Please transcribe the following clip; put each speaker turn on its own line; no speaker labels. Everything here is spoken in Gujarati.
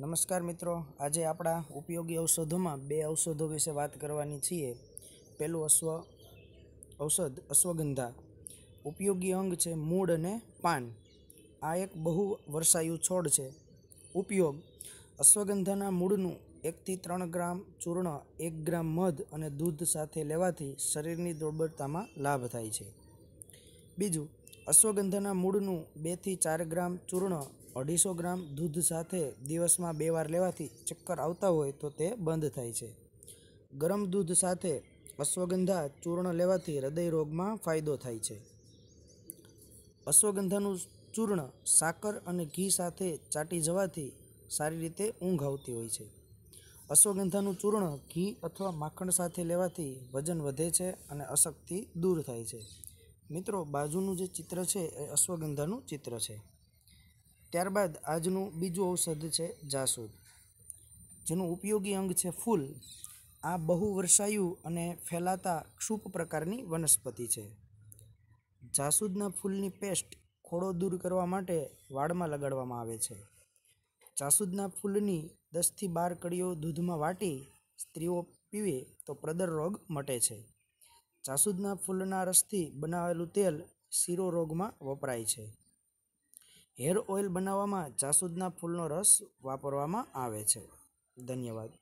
નમસ્કાર મિત્રો આજે આપણા ઉપયોગી ઔષધોમાં બે ઔષધો વિશે વાત કરવાની છીએ પહેલું અશ્વ ઔષધ અશ્વગંધા ઉપયોગી અંગ છે મૂળ અને પાન આ એક બહુ વરસાયું છોડ છે ઉપયોગ અશ્વગંધાના મૂળનું એકથી ત્રણ ગ્રામ ચૂર્ણ એક ગ્રામ મધ અને દૂધ સાથે લેવાથી શરીરની દુર્બળતામાં લાભ થાય છે બીજું અશ્વગંધાના મૂળનું બેથી ચાર ગ્રામ ચૂર્ણ અઢીસો ગ્રામ દૂધ સાથે દિવસમાં બે વાર લેવાથી ચક્કર આવતા હોય તો તે બંધ થાય છે ગરમ દૂધ સાથે અશ્વગંધા ચૂર્ણ લેવાથી હૃદય રોગમાં ફાયદો થાય છે અશ્વગંધાનું ચૂર્ણ સાકર અને ઘી સાથે ચાટી જવાથી સારી રીતે ઊંઘ આવતી હોય છે અશ્વગંધાનું ચૂર્ણ ઘી અથવા માખણ સાથે લેવાથી વજન વધે છે અને અશક્તિ દૂર થાય છે મિત્રો બાજુનું જે ચિત્ર છે એ અશ્વગંધાનું ચિત્ર છે ત્યારબાદ આજનું બીજું ઔષધ છે જાસૂદ જેનું ઉપયોગી અંગ છે ફૂલ આ બહુ બહુવર્ષાયુ અને ફેલાતા ક્ષુપ પ્રકારની વનસ્પતિ છે જાસૂદના ફૂલની પેસ્ટ ખોડો દૂર કરવા માટે વાળમાં લગાડવામાં આવે છે જાસૂદના ફૂલની દસથી બાર કડીઓ દૂધમાં વાટી સ્ત્રીઓ પીવે તો પ્રદર રોગ મટે છે જાસૂદના ફૂલના રસથી બનાવેલું તેલ શિરો રોગમાં વપરાય છે હેર ઓઇલ બનાવવામાં જાસૂદના ફૂલનો રસ વાપરવામાં આવે છે ધન્યવાદ